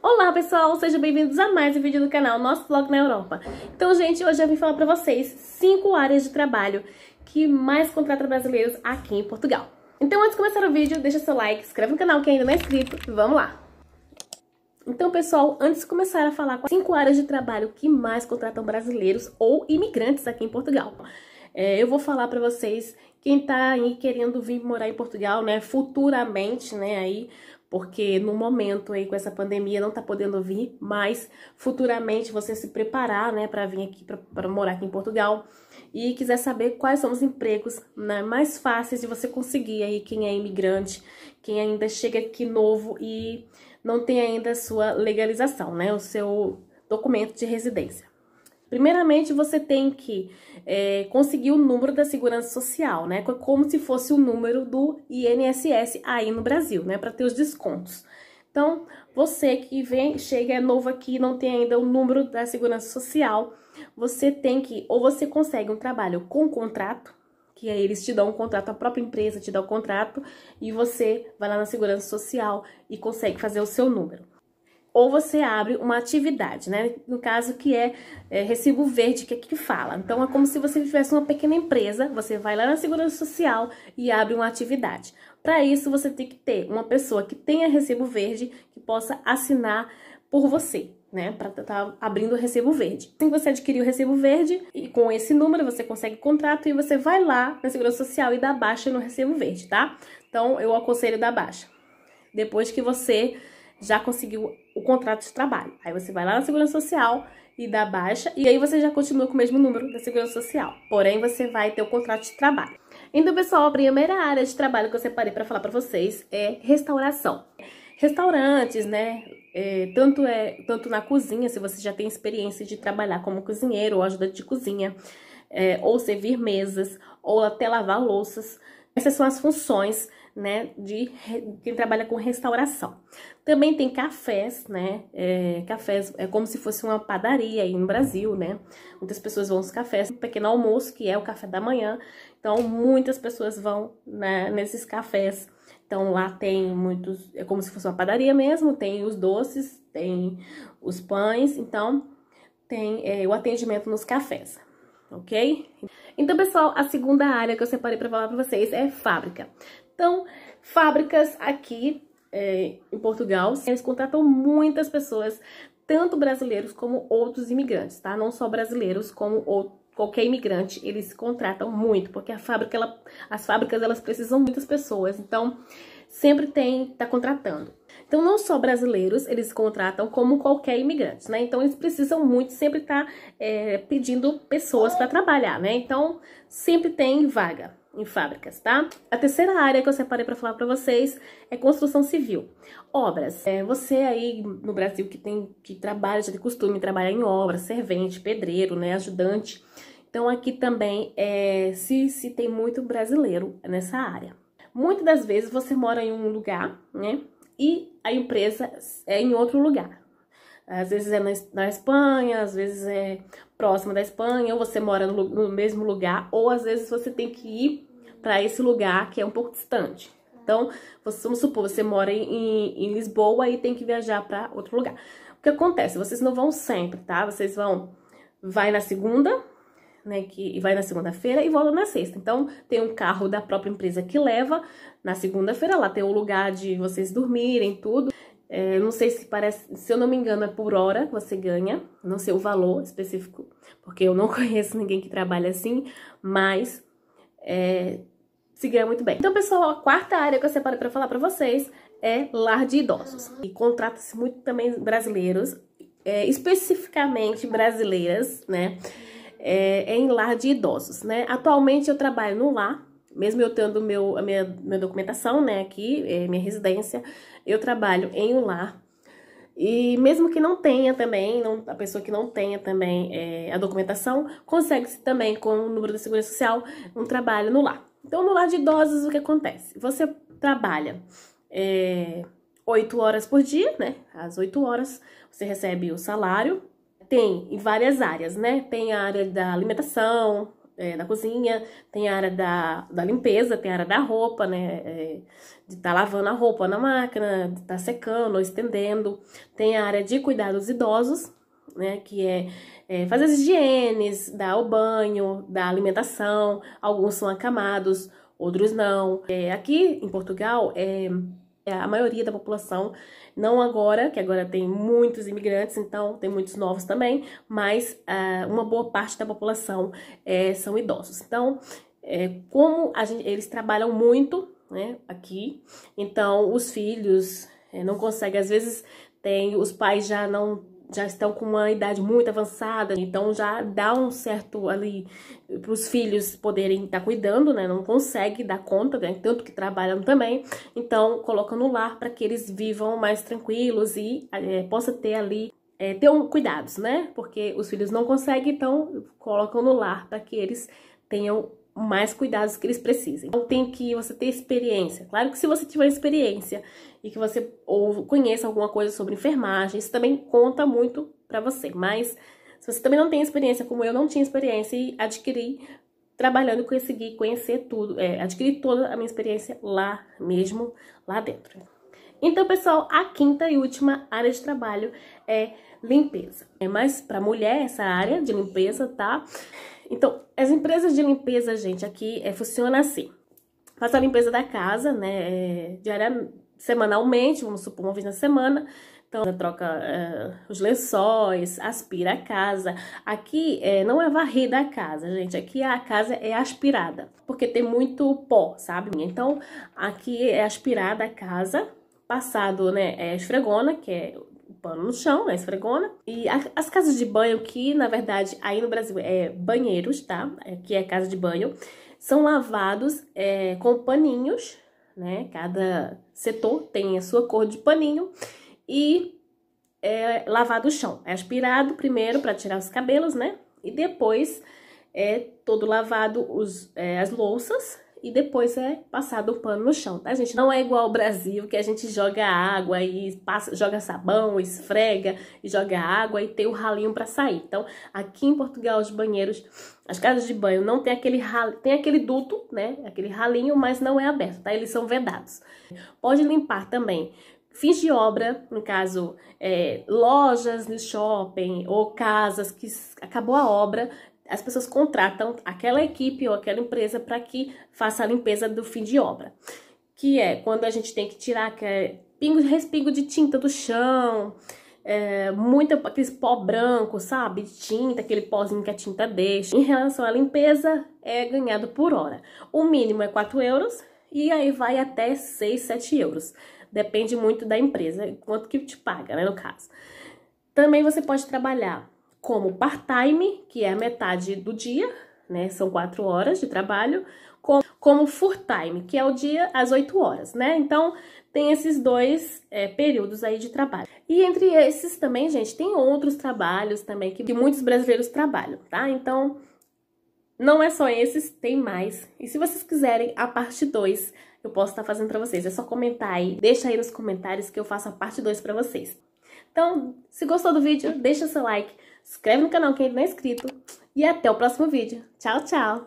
Olá pessoal, sejam bem-vindos a mais um vídeo do canal Nosso Vlog na Europa. Então gente, hoje eu vim falar para vocês cinco áreas de trabalho que mais contratam brasileiros aqui em Portugal. Então antes de começar o vídeo, deixa seu like, inscreve no canal que ainda não é inscrito e vamos lá! Então, pessoal, antes de começar a falar com cinco áreas de trabalho que mais contratam brasileiros ou imigrantes aqui em Portugal, é, eu vou falar para vocês quem tá aí querendo vir morar em Portugal, né, futuramente, né, aí, porque no momento aí com essa pandemia não tá podendo vir, mas futuramente você se preparar, né, para vir aqui para morar aqui em Portugal e quiser saber quais são os empregos né, mais fáceis de você conseguir aí quem é imigrante, quem ainda chega aqui novo e não tem ainda a sua legalização, né, o seu documento de residência. Primeiramente, você tem que é, conseguir o número da segurança social, né? Como se fosse o número do INSS aí no Brasil, né? Para ter os descontos. Então, você que vem, chega, é novo aqui, não tem ainda o número da segurança social, você tem que, ou você consegue um trabalho com contrato, que aí eles te dão um contrato, a própria empresa te dá o um contrato, e você vai lá na segurança social e consegue fazer o seu número ou você abre uma atividade, né? No caso que é, é recibo verde, que é que fala. Então é como se você tivesse uma pequena empresa, você vai lá na Segurança Social e abre uma atividade. Para isso você tem que ter uma pessoa que tenha recibo verde que possa assinar por você, né, para estar tá, tá abrindo o recibo verde. Assim que você adquirir o recibo verde, e com esse número você consegue o contrato e você vai lá na Segurança Social e dá baixa no recibo verde, tá? Então eu aconselho dar baixa. Depois que você já conseguiu o contrato de trabalho. Aí você vai lá na Segurança Social e dá baixa, e aí você já continua com o mesmo número da Segurança Social. Porém, você vai ter o contrato de trabalho. Então, pessoal, a primeira área de trabalho que eu separei para falar para vocês é restauração. Restaurantes, né? É, tanto, é, tanto na cozinha, se você já tem experiência de trabalhar como cozinheiro ou ajudante de cozinha, é, ou servir mesas, ou até lavar louças. Essas são as funções, né, de quem trabalha com restauração. Também tem cafés, né, é, cafés é como se fosse uma padaria aí no Brasil, né, muitas pessoas vão aos cafés, um pequeno almoço, que é o café da manhã, então muitas pessoas vão né, nesses cafés, então lá tem muitos, é como se fosse uma padaria mesmo, tem os doces, tem os pães, então tem é, o atendimento nos cafés ok? Então, pessoal, a segunda área que eu separei para falar para vocês é fábrica. Então, fábricas aqui é, em Portugal, eles contratam muitas pessoas, tanto brasileiros como outros imigrantes, tá? Não só brasileiros como outros qualquer imigrante, eles contratam muito, porque a fábrica, ela, as fábricas, elas precisam de muitas pessoas, então sempre tem, tá contratando. Então, não só brasileiros, eles contratam como qualquer imigrante, né? Então, eles precisam muito sempre estar tá, é, pedindo pessoas para trabalhar, né? Então, sempre tem vaga em fábricas, tá? A terceira área que eu separei para falar para vocês é construção civil. Obras. É, você aí no Brasil que tem que trabalha, já tem costume trabalhar em obras, servente, pedreiro, né, ajudante. Então aqui também é, se, se tem muito brasileiro nessa área. Muitas das vezes você mora em um lugar, né? E a empresa é em outro lugar. Às vezes é na, Espanha, às vezes é próximo da Espanha, ou você mora no, no, mesmo lugar, ou às vezes você tem que ir para esse lugar que é um pouco distante. Então, você, vamos supor, você mora em, em Lisboa e tem que viajar para outro lugar. O que acontece? Vocês não vão sempre, tá? Vocês vão, vai na segunda, né, que vai na segunda-feira e volta na sexta. Então, tem um carro da própria empresa que leva na segunda-feira, lá tem o um lugar de vocês dormirem, tudo. É, não sei se parece, se eu não me engano, é por hora que você ganha, não sei o valor específico, porque eu não conheço ninguém que trabalha assim, mas é, se ganha muito bem. Então, pessoal, a quarta área que eu separei para falar para vocês é lar de idosos. E contrata-se muito também brasileiros, é, especificamente brasileiras, né? É, em lar de idosos, né? Atualmente eu trabalho no lar, mesmo eu tendo meu, a minha, minha documentação, né, aqui, é, minha residência, eu trabalho em um lar e mesmo que não tenha também, não, a pessoa que não tenha também é, a documentação, consegue-se também, com o número da Segurança Social, um trabalho no lar. Então, no lar de idosos, o que acontece? Você trabalha é, 8 horas por dia, né? Às 8 horas, você recebe o salário. Tem em várias áreas, né? Tem a área da alimentação, é, da cozinha, tem a área da, da limpeza, tem a área da roupa, né? É, de estar tá lavando a roupa na máquina, de estar tá secando ou estendendo. Tem a área de cuidar dos idosos, né? Que é, é fazer as higienes, dar o banho, dar alimentação. Alguns são acamados, outros não. É, aqui em Portugal, é é, a maioria da população, não agora, que agora tem muitos imigrantes, então tem muitos novos também, mas uh, uma boa parte da população é, são idosos. Então, é, como gente, eles trabalham muito né, aqui, então os filhos é, não conseguem, às vezes tem, os pais já não já estão com uma idade muito avançada, então já dá um certo ali para os filhos poderem estar tá cuidando, né? Não consegue dar conta, né? tanto que trabalham também, então coloca no lar para que eles vivam mais tranquilos e é, possa ter ali é, ter um cuidados, né? Porque os filhos não conseguem, então colocam no lar para que eles tenham mais cuidados que eles precisem. Então tem que você ter experiência. Claro que se você tiver experiência e que você ou conheça alguma coisa sobre enfermagem, isso também conta muito para você. Mas se você também não tem experiência, como eu não tinha experiência e adquiri trabalhando, consegui conhecer tudo, é, adquiri toda a minha experiência lá mesmo, lá dentro. Então, pessoal, a quinta e última área de trabalho é limpeza. É mais para mulher essa área de limpeza, tá? Então, as empresas de limpeza, gente, aqui é, funciona assim. faz a limpeza da casa, né, é, diariamente, semanalmente, vamos supor, uma vez na semana. Então, troca é, os lençóis, aspira a casa. Aqui é, não é varrida a casa, gente. Aqui a casa é aspirada, porque tem muito pó, sabe? Então, aqui é aspirada a casa passado, né, é esfregona, que é o pano no chão, né, esfregona. E a, as casas de banho, que na verdade aí no Brasil é banheiros, tá? É, que é casa de banho, são lavados é, com paninhos, né? Cada setor tem a sua cor de paninho e é lavado o chão. É aspirado primeiro para tirar os cabelos, né? E depois é todo lavado os, é, as louças e depois é passado o pano no chão, tá, gente? Não é igual ao Brasil, que a gente joga água e passa, joga sabão, esfrega e joga água e tem o ralinho para sair. Então, aqui em Portugal, os banheiros, as casas de banho não tem aquele ral, tem aquele duto, né? Aquele ralinho, mas não é aberto, tá? Eles são vedados. Pode limpar também fins de obra, no caso, é, lojas no shopping ou casas que acabou a obra, as pessoas contratam aquela equipe ou aquela empresa para que faça a limpeza do fim de obra, que é quando a gente tem que tirar aquele é pingo, respingo de tinta do chão, é, muito aquele pó branco, sabe? Tinta, aquele pozinho que a tinta deixa. Em relação à limpeza, é ganhado por hora. O mínimo é 4 euros e aí vai até 6, 7 euros. Depende muito da empresa, quanto que te paga, né, no caso. Também você pode trabalhar como part-time, que é a metade do dia, né? São quatro horas de trabalho, como, como full-time, que é o dia às oito horas, né? Então, tem esses dois é, períodos aí de trabalho. E entre esses também, gente, tem outros trabalhos também que, que muitos brasileiros trabalham, tá? Então, não é só esses, tem mais. E se vocês quiserem a parte 2, eu posso estar tá fazendo para vocês. É só comentar aí, deixa aí nos comentários que eu faço a parte 2 para vocês. Então, se gostou do vídeo, deixa seu like, inscreve no canal quem ainda não é inscrito e até o próximo vídeo. Tchau, tchau!